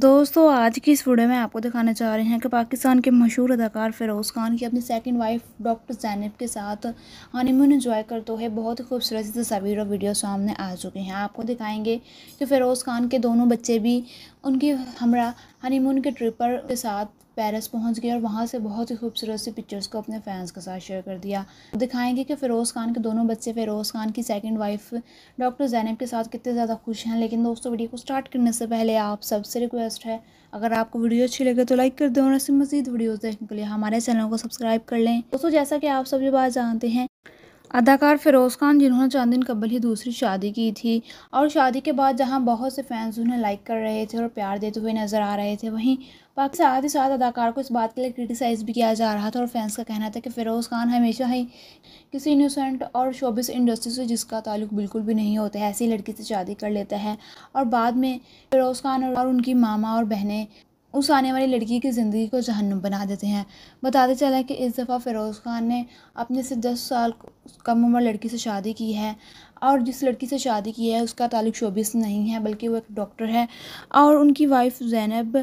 दोस्तों आज की इस वीडियो में आपको दिखाना चाह रहे हैं कि पाकिस्तान के मशहूर अदाकार फ़िरोज़ खान की अपनी सेकंड वाइफ डॉक्टर जैनब के साथ हनीमून इन्जॉय करते हुए बहुत ही खूबसूरत सी तस्वीर और वीडियो सामने आ चुके हैं आपको दिखाएंगे कि फ़िरोज़ खान के दोनों बच्चे भी उनकी हमरा हनीमून के ट्रिप पर के साथ पेरिस पहुंच गए और वहाँ से बहुत ही खूबसूरत सी पिक्चर्स को अपने फैंस के साथ शेयर कर दिया दिखाएंगे कि फ़िरोज़ खान के दोनों बच्चे फ़िरोज़ खान की सेकंड वाइफ डॉक्टर जैनब के साथ कितने ज़्यादा खुश हैं लेकिन दोस्तों वीडियो को स्टार्ट करने से पहले आप सबसे रिक्वेस्ट है अगर आपको वीडियो अच्छी लगे तो लाइक कर दें और ऐसे मजीद वीडियोज़ देखने के लिए हमारे चैनल को सब्सक्राइब कर लें दोस्तों जैसा कि आप सभी बात जानते हैं अदाकार फ़िरोज़ खान जिन्होंने चंद दिन कबल ही दूसरी शादी की थी और शादी के बाद जहां बहुत से फैंस उन्हें लाइक कर रहे थे और प्यार देते हुए नज़र आ रहे थे वहीं बाकी साथ ही साथ अदाकार को इस बात के लिए क्रिटिसाइज़ भी किया जा रहा था और फैंस का कहना था कि फ़िरोज़ खान हमेशा ही किसी इनोसेंट और शोबिस इंडस्ट्री से जिसका ताल्लुक बिल्कुल भी नहीं होता है ऐसी लड़की से शादी कर लेता है और बाद में फ़िरोज़ खान और उनकी मामा और बहनें उस आने वाली लड़की की ज़िंदगी को जहन्नुम बना देते हैं बताते चलें कि इस दफ़ा फ़िरोज़ ख़ान ने अपने से दस साल कम उम्र लड़की से शादी की है और जिस लड़की से शादी की है उसका ताल्लुक शोबे से नहीं है बल्कि वो एक डॉक्टर है और उनकी वाइफ जैनब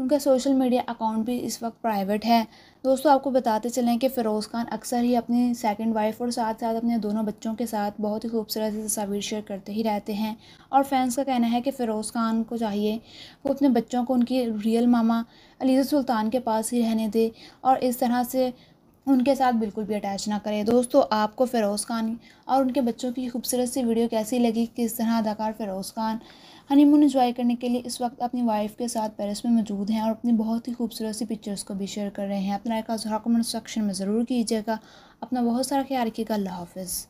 उनका सोशल मीडिया अकाउंट भी इस वक्त प्राइवेट है दोस्तों आपको बताते चलें कि फ़िरोज़ खान अक्सर ही अपनी सेकंड वाइफ और साथ साथ अपने दोनों बच्चों के साथ बहुत ही खूबसूरत तस्वीर शेयर करते ही रहते हैं और फैंस का कहना है कि फ़िरोज़ खान को चाहिए वो अपने बच्चों को उनकी रियल मामा अलीज़ा सुल्तान के पास ही रहने दे और इस तरह से उनके साथ बिल्कुल भी अटैच ना करें दोस्तों आपको फ़िरोज़ खान और उनके बच्चों की खूबसूरत सी वीडियो कैसी लगी किस तरह अदाकार फ़िरोज़ खान हनीमून इन्जॉय करने के लिए इस वक्त अपनी वाइफ के साथ पेरिस में मौजूद हैं और अपनी बहुत ही खूबसूरत सी पिक्चर्स को भी शेयर कर रहे हैं अपना एक कमेंट सेक्शन में ज़रूर कीजिएगा अपना बहुत सारा ख्याल रखिएगा अल्लाह हाफिज़